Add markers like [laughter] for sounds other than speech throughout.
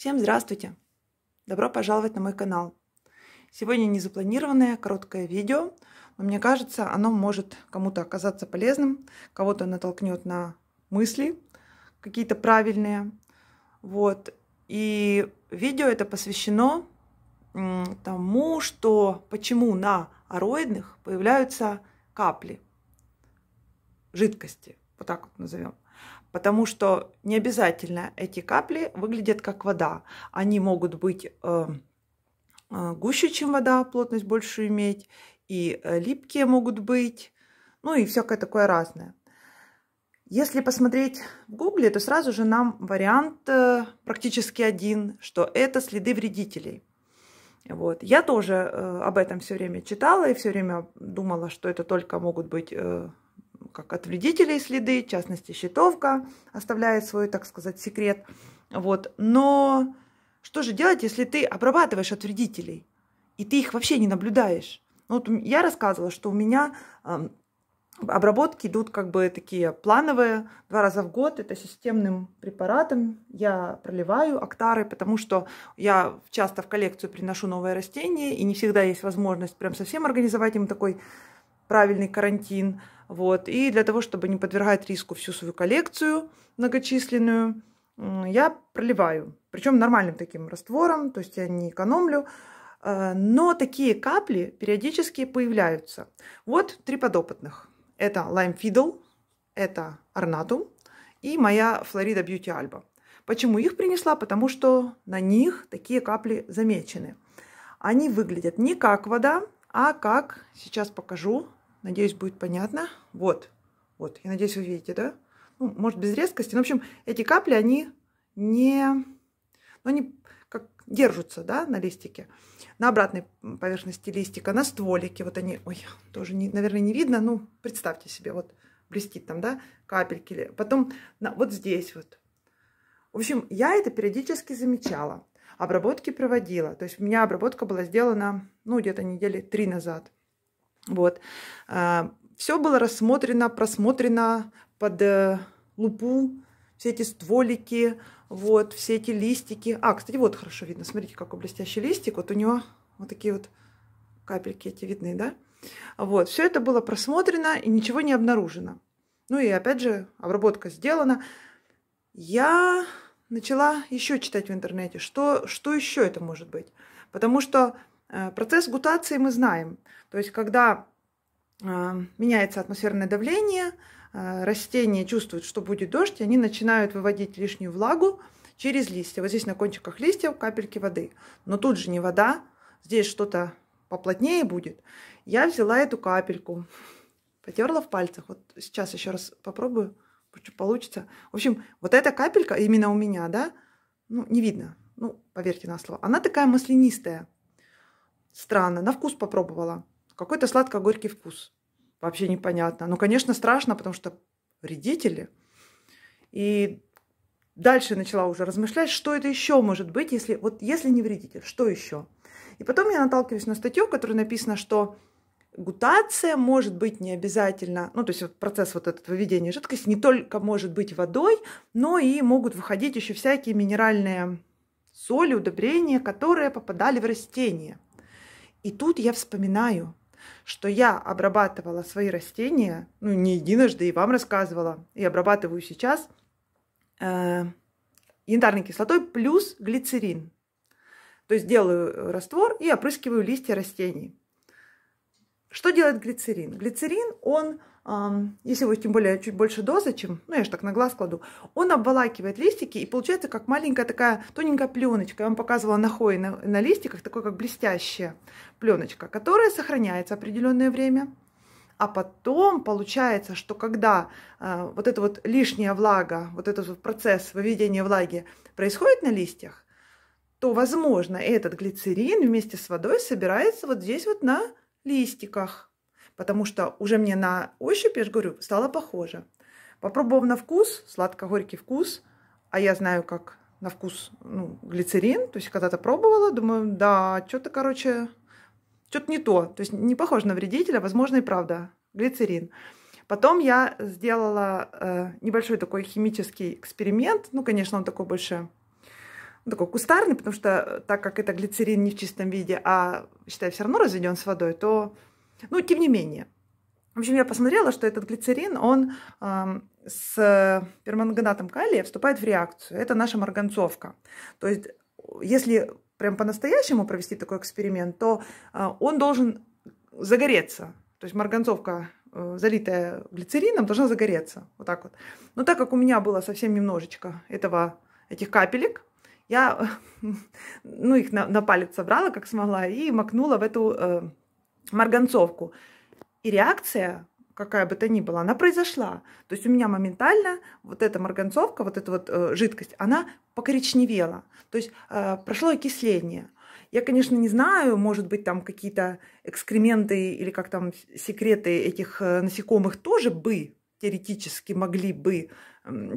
Всем здравствуйте! Добро пожаловать на мой канал. Сегодня незапланированное короткое видео, но мне кажется, оно может кому-то оказаться полезным, кого-то натолкнет на мысли какие-то правильные. Вот. И видео это посвящено тому, что почему на ароидных появляются капли жидкости, вот так вот назовем – потому что не обязательно эти капли выглядят как вода. Они могут быть эм, э, гуще, чем вода, плотность больше иметь, и э, липкие могут быть, ну и всякое такое разное. Если посмотреть в гугле, то сразу же нам вариант э, практически один, что это следы вредителей. Вот. Я тоже э, об этом все время читала и все время думала, что это только могут быть как от вредителей следы, в частности, щитовка оставляет свой, так сказать, секрет. Вот. Но что же делать, если ты обрабатываешь от вредителей, и ты их вообще не наблюдаешь? Ну, вот я рассказывала, что у меня эм, обработки идут как бы такие плановые, два раза в год. Это системным препаратом я проливаю актары, потому что я часто в коллекцию приношу новые растения, и не всегда есть возможность прям совсем организовать им такой правильный карантин. Вот. И для того, чтобы не подвергать риску всю свою коллекцию многочисленную, я проливаю. Причем нормальным таким раствором, то есть я не экономлю. Э, но такие капли периодически появляются. Вот три подопытных. Это Lime Fiddle, это Ornatum и моя Florida Beauty Alba. Почему их принесла? Потому что на них такие капли замечены. Они выглядят не как вода, а как, сейчас покажу, Надеюсь, будет понятно. Вот. Вот. Я надеюсь, вы видите, да? Ну, может, без резкости. Но, ну, в общем, эти капли, они не... Ну, они как держатся, да, на листике. На обратной поверхности листика, на стволике. Вот они... Ой, тоже, не, наверное, не видно. Ну, представьте себе, вот блестит там, да, капельки. Потом на, вот здесь вот. В общем, я это периодически замечала. Обработки проводила. То есть у меня обработка была сделана, ну, где-то недели три назад. Вот. А, все было рассмотрено, просмотрено под э, лупу, все эти стволики, вот, все эти листики. А, кстати, вот хорошо видно, смотрите, какой блестящий листик. Вот у него вот такие вот капельки эти видны, да? Вот, все это было просмотрено и ничего не обнаружено. Ну и опять же, обработка сделана. Я начала еще читать в интернете, что, что еще это может быть. Потому что Э, процесс гутации мы знаем. То есть, когда э, меняется атмосферное давление, э, растения чувствуют, что будет дождь, и они начинают выводить лишнюю влагу через листья. Вот здесь на кончиках листьев капельки воды. Но тут же не вода, здесь что-то поплотнее будет. Я взяла эту капельку, потерла в пальцах. Вот сейчас еще раз попробую, что получится. В общем, вот эта капелька именно у меня, да, ну, не видно, ну, поверьте на слово, она такая маслянистая. Странно. На вкус попробовала. Какой-то сладко-горький вкус. Вообще непонятно. Ну, конечно, страшно, потому что вредители. И дальше начала уже размышлять, что это еще может быть, если вот если не вредитель, что еще? И потом я наталкиваюсь на статью, в которой написано, что гутация может быть не обязательно, ну, то есть вот процесс вот этот выведения жидкости не только может быть водой, но и могут выходить еще всякие минеральные соли, удобрения, которые попадали в растения – и тут я вспоминаю, что я обрабатывала свои растения, ну, не единожды, и вам рассказывала, и обрабатываю сейчас э, янтарной кислотой плюс глицерин. То есть делаю э, раствор и опрыскиваю листья растений. Что делает глицерин? Глицерин, он если вы тем более чуть больше дозы, чем, ну я же так на глаз кладу, он обволакивает листики и получается как маленькая такая тоненькая пленочка. Я вам показывала на хое на, на листиках, такой как блестящая пленочка, которая сохраняется определенное время. А потом получается, что когда э, вот эта вот лишняя влага, вот этот вот процесс выведения влаги происходит на листьях, то, возможно, этот глицерин вместе с водой собирается вот здесь вот на листиках потому что уже мне на ощупь, я же говорю, стало похоже. Попробовав на вкус, сладко-горький вкус, а я знаю, как на вкус ну, глицерин, то есть когда-то пробовала, думаю, да, что-то, короче, что-то не то, то есть не похоже на вредителя, возможно, и правда, глицерин. Потом я сделала э, небольшой такой химический эксперимент, ну, конечно, он такой больше такой кустарный, потому что э, так как это глицерин не в чистом виде, а, считай, все равно разведен с водой, то ну тем не менее. В общем, я посмотрела, что этот глицерин, он э, с перманганатом калия вступает в реакцию. Это наша марганцовка. То есть, если прям по-настоящему провести такой эксперимент, то э, он должен загореться. То есть марганцовка, э, залитая глицерином, должна загореться. Вот так вот. Но так как у меня было совсем немножечко этого, этих капелек, я [laughs] ну, их на, на палец собрала, как смогла, и макнула в эту э, марганцовку. И реакция, какая бы то ни была, она произошла. То есть у меня моментально вот эта марганцовка, вот эта вот э, жидкость, она покоричневела. То есть э, прошло окисление. Я, конечно, не знаю, может быть, там какие-то экскременты или как там секреты этих э, насекомых тоже бы теоретически могли бы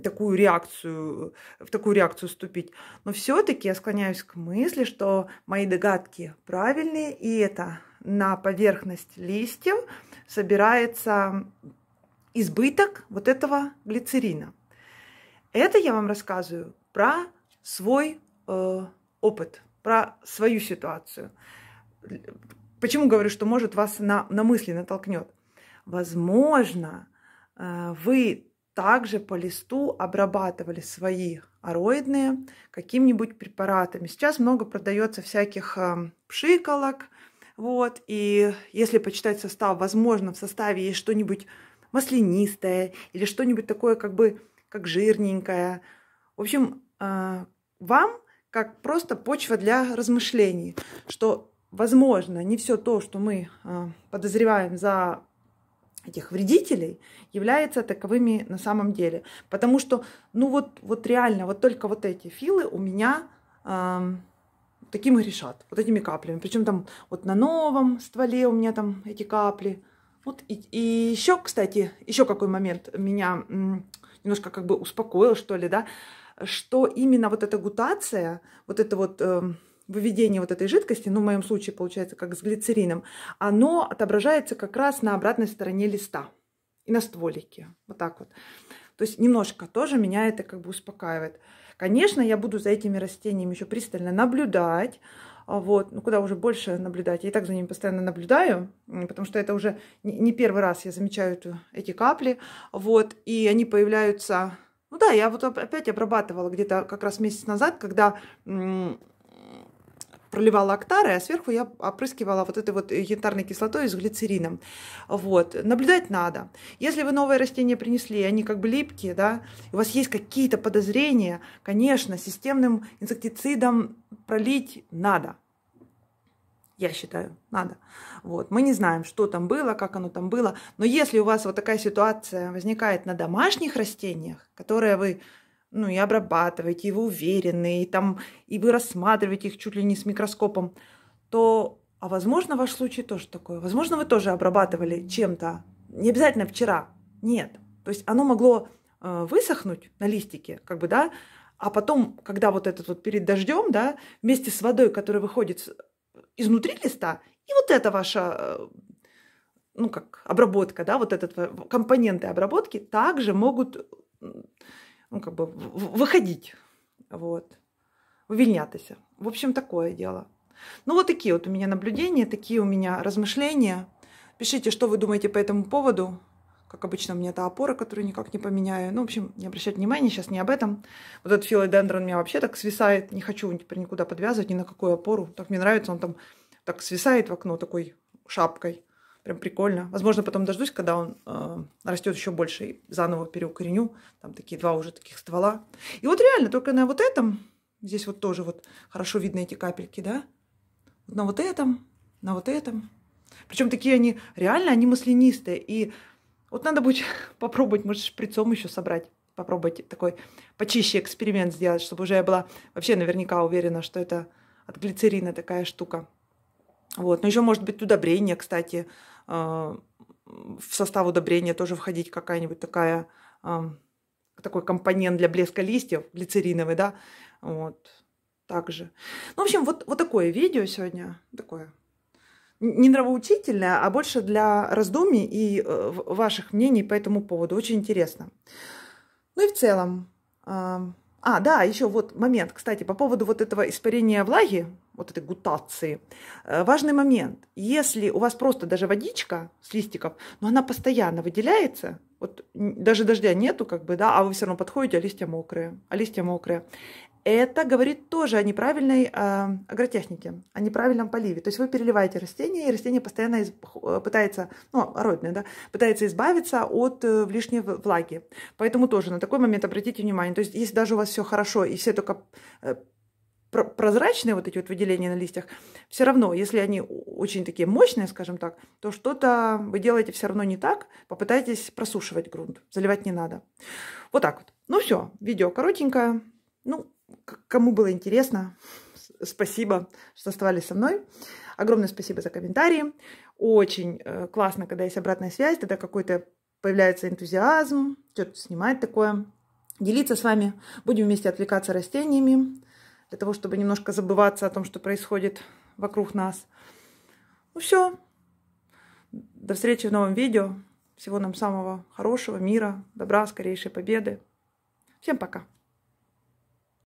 такую реакцию, в такую реакцию вступить. Но все-таки я склоняюсь к мысли, что мои догадки правильные, и это на поверхность листьев собирается избыток вот этого глицерина. Это я вам рассказываю про свой э, опыт, про свою ситуацию. Почему говорю, что может вас на, на мысли натолкнет? Возможно, э, вы также по листу обрабатывали свои ароидные какими-нибудь препаратами. Сейчас много продается всяких э, пшиколок, вот, и если почитать состав, возможно, в составе есть что-нибудь маслянистое или что-нибудь такое как бы как жирненькое. В общем, а, вам как просто почва для размышлений, что, возможно, не все то, что мы а, подозреваем за этих вредителей, является таковыми на самом деле. Потому что, ну вот, вот реально, вот только вот эти филы у меня таким и решат, вот этими каплями. Причем там вот на новом стволе у меня там эти капли. Вот и, и еще, кстати, еще какой момент меня немножко как бы успокоил, что ли, да, что именно вот эта гутация, вот это вот э, выведение вот этой жидкости, ну, в моем случае получается как с глицерином, оно отображается как раз на обратной стороне листа и на стволике, вот так вот. То есть немножко тоже меня это как бы успокаивает. Конечно, я буду за этими растениями еще пристально наблюдать, а, вот, ну куда уже больше наблюдать. Я и так за ними постоянно наблюдаю, потому что это уже не первый раз я замечаю эти капли, вот, и они появляются... Ну да, я вот опять обрабатывала где-то как раз месяц назад, когда проливала октары, а сверху я опрыскивала вот этой вот янтарной кислотой с глицерином. Вот. Наблюдать надо. Если вы новые растения принесли, они как бы липкие, да, у вас есть какие-то подозрения, конечно, системным инсектицидом пролить надо. Я считаю, надо. Вот. Мы не знаем, что там было, как оно там было. Но если у вас вот такая ситуация возникает на домашних растениях, которые вы ну, и обрабатываете, и вы уверены, и, там, и вы рассматриваете их чуть ли не с микроскопом, то, а возможно, ваш случай тоже такой. Возможно, вы тоже обрабатывали чем-то. Не обязательно вчера. Нет. То есть оно могло э, высохнуть на листике, как бы, да, а потом, когда вот этот вот перед дождем, да, вместе с водой, которая выходит изнутри листа, и вот это ваша, э, ну как, обработка, да, вот этот э, компоненты обработки также могут ну, как бы выходить, Вот. Увільнятися. В общем, такое дело. Ну, вот такие вот у меня наблюдения, такие у меня размышления. Пишите, что вы думаете по этому поводу. Как обычно, у меня это опора, которую никак не поменяю. Ну, в общем, не обращать внимания, сейчас не об этом. Вот этот филодендрон у меня вообще так свисает. Не хочу теперь никуда подвязывать, ни на какую опору. Так мне нравится, он там так свисает в окно такой шапкой. Прям прикольно. Возможно, потом дождусь, когда он э, растет еще больше, и заново переукореню. Там такие два уже таких ствола. И вот реально, только на вот этом, здесь вот тоже вот хорошо видно эти капельки, да? На вот этом, на вот этом. Причем такие они, реально, они маслянистые. И вот надо будет [laughs] попробовать, может, шприцом еще собрать попробовать такой почище эксперимент сделать, чтобы уже я была вообще наверняка уверена, что это от глицерина такая штука. Вот. Но еще может быть удобрение, кстати, а, в состав удобрения тоже входить какая-нибудь такая, такой компонент для блеска листьев, глицериновый, да, вот, также. Ну, в общем, вот, вот такое видео сегодня, такое не нравоучительное, а больше для раздумий и э, ваших мнений по этому поводу. Очень интересно. Ну и в целом. а, да, еще вот момент, кстати, по поводу вот этого испарения влаги, вот этой гутации. Э, важный момент. Если у вас просто даже водичка с листиков, но она постоянно выделяется, вот даже дождя нету, как бы, да, а вы все равно подходите, а листья мокрые, а листья мокрые. Это говорит тоже о неправильной э, агротехнике, о неправильном поливе. То есть вы переливаете растение, и растение постоянно из, э, пытается, ну, родное, да, пытается избавиться от э, лишней влаги. Поэтому тоже на такой момент обратите внимание. То есть если даже у вас все хорошо, и все только э, прозрачные вот эти вот выделения на листьях, все равно, если они очень такие мощные, скажем так, то что-то вы делаете все равно не так, попытайтесь просушивать грунт, заливать не надо. Вот так вот. Ну все, видео коротенькое. Ну, кому было интересно, спасибо, что оставались со мной. Огромное спасибо за комментарии. Очень э, классно, когда есть обратная связь, тогда какой-то появляется энтузиазм, что-то снимать такое. Делиться с вами. Будем вместе отвлекаться растениями для того, чтобы немножко забываться о том, что происходит вокруг нас. Ну все. До встречи в новом видео. Всего нам самого хорошего, мира, добра, скорейшей победы. Всем пока.